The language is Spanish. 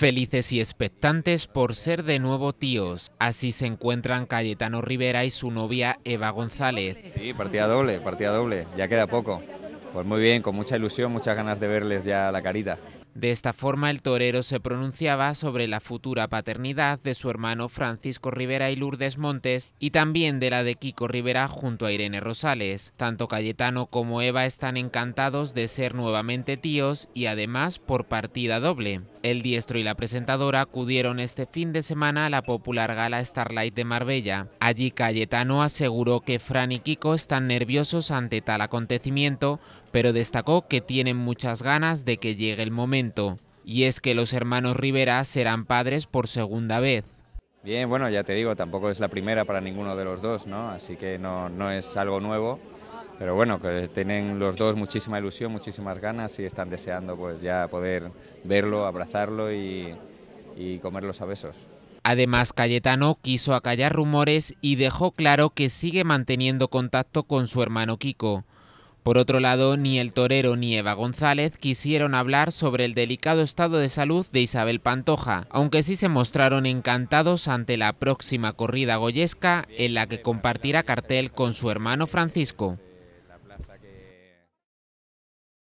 Felices y expectantes por ser de nuevo tíos. Así se encuentran Cayetano Rivera y su novia Eva González. Sí, partida doble, partida doble. Ya queda poco. Pues muy bien, con mucha ilusión, muchas ganas de verles ya la carita. De esta forma, el torero se pronunciaba sobre la futura paternidad de su hermano Francisco Rivera y Lourdes Montes y también de la de Kiko Rivera junto a Irene Rosales. Tanto Cayetano como Eva están encantados de ser nuevamente tíos y además por partida doble. El diestro y la presentadora acudieron este fin de semana a la popular gala Starlight de Marbella. Allí Cayetano aseguró que Fran y Kiko están nerviosos ante tal acontecimiento, pero destacó que tienen muchas ganas de que llegue el momento. Y es que los hermanos Rivera serán padres por segunda vez. Bien, bueno, ya te digo, tampoco es la primera para ninguno de los dos, ¿no? Así que no, no es algo nuevo pero bueno, que tienen los dos muchísima ilusión, muchísimas ganas y están deseando pues ya poder verlo, abrazarlo y, y comerlos a besos. Además, Cayetano quiso acallar rumores y dejó claro que sigue manteniendo contacto con su hermano Kiko. Por otro lado, ni el torero ni Eva González quisieron hablar sobre el delicado estado de salud de Isabel Pantoja, aunque sí se mostraron encantados ante la próxima corrida goyesca en la que compartirá cartel con su hermano Francisco.